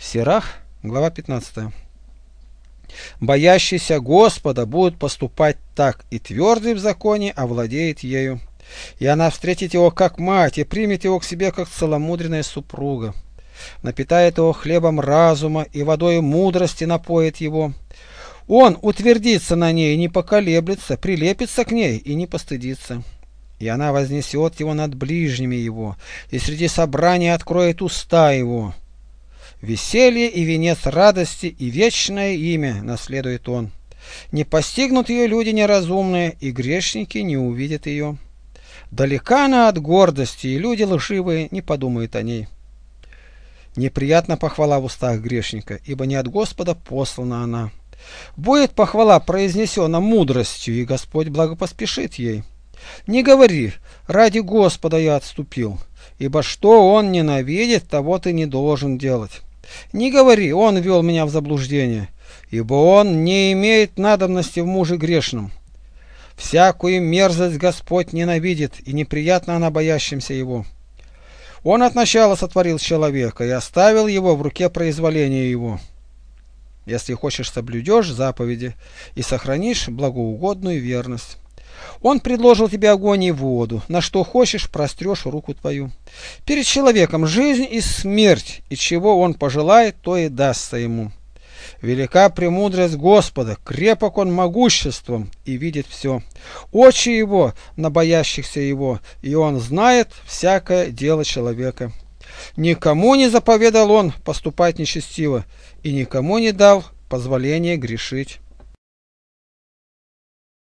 Серах, глава 15. Боящийся Господа будет поступать так, и твердый в законе овладеет ею. И она встретит его как мать, и примет его к себе как целомудренная супруга. Напитает его хлебом разума, и водой мудрости напоит его. Он утвердится на ней, не поколеблется, прилепится к ней и не постыдится. И она вознесет его над ближними его, и среди собрания откроет уста его. Веселье и венец радости и вечное имя наследует он. Не постигнут ее люди неразумные, и грешники не увидят ее. Далека она от гордости, и люди лживые не подумают о ней. Неприятна похвала в устах грешника, ибо не от Господа послана она. Будет похвала произнесена мудростью, и Господь благопоспешит ей. Не говори, ради Господа я отступил, ибо что он ненавидит, того ты не должен делать. Не говори, он вел меня в заблуждение, ибо он не имеет надобности в муже грешном. Всякую мерзость Господь ненавидит, и неприятно она боящимся Его. Он от начала сотворил человека и оставил его в руке произволения его. Если хочешь, соблюдешь заповеди и сохранишь благоугодную верность. Он предложил тебе огонь и воду, на что хочешь, прострешь руку твою. Перед человеком жизнь и смерть, и чего он пожелает, то и дастся ему. Велика премудрость Господа, крепок он могуществом и видит все. Очи его на боящихся его, и он знает всякое дело человека. Никому не заповедал он поступать нечестиво, и никому не дал позволения грешить.